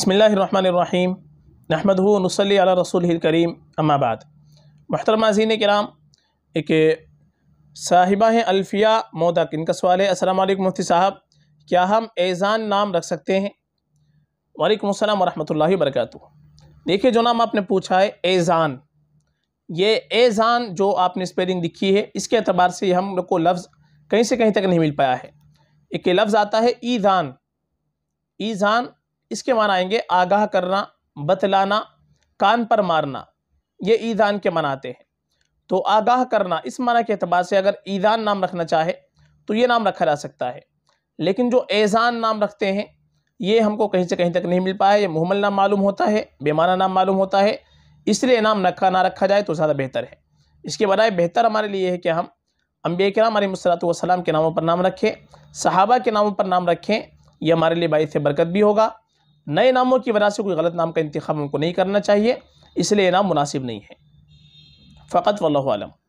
بسم اللہ الرحمن الرحیم نحمد نصلی علی رسول کریم اما بعد محترم معازین کرام ایک صاحبہ ہیں الفیہ مودک ان کا سوال ہے السلام علیکم مفتی صاحب کیا ہم ایزان نام رکھ سکتے ہیں وعلیکم السلام ورحمۃ اللہ وبرکاتہ دیکھیے جو نام آپ نے پوچھا ہے ایزان یہ ایزان جو آپ نے اسپیلنگ دکھی ہے اس کے اعتبار سے یہ ہم لوگ کو لفظ کہیں سے کہیں تک نہیں مل پایا ہے ایک لفظ آتا ہے ایزان ایزان اس کے معنی آئیں گے آگاہ کرنا بتلانا کان پر مارنا یہ ایدان کے مناتے ہیں تو آگاہ کرنا اس معنی کے اعتبار سے اگر ایدان نام رکھنا چاہے تو یہ نام رکھا جا سکتا ہے لیکن جو ایزان نام رکھتے ہیں یہ ہم کو کہیں سے کہیں تک نہیں مل پایا یہ محمل نام معلوم ہوتا ہے بیمانہ نام معلوم ہوتا ہے اس لیے نام رکھا نہ رکھا جائے تو زیادہ بہتر ہے اس کے بجائے بہتر ہمارے لیے ہے کہ ہم انبیاء کرام علیہ و والسلام کے ناموں پر نام رکھیں صحابہ کے ناموں پر نام رکھیں یہ ہمارے لیے باعث برکت بھی ہوگا نئے ناموں کی وجہ سے کوئی غلط نام کا انتخاب ہم کو نہیں کرنا چاہیے اس لیے یہ نام مناسب نہیں ہے فقط واللہ عالم علم